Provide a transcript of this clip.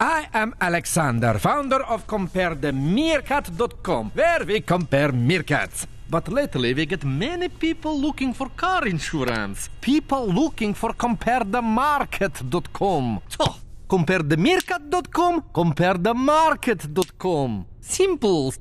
I am Alexander, founder of CompareTheMeerkat.com, where we compare meerkats. But lately we get many people looking for car insurance. People looking for CompareTheMarket.com. So, CompareTheMeerkat.com, CompareTheMarket.com. Simple.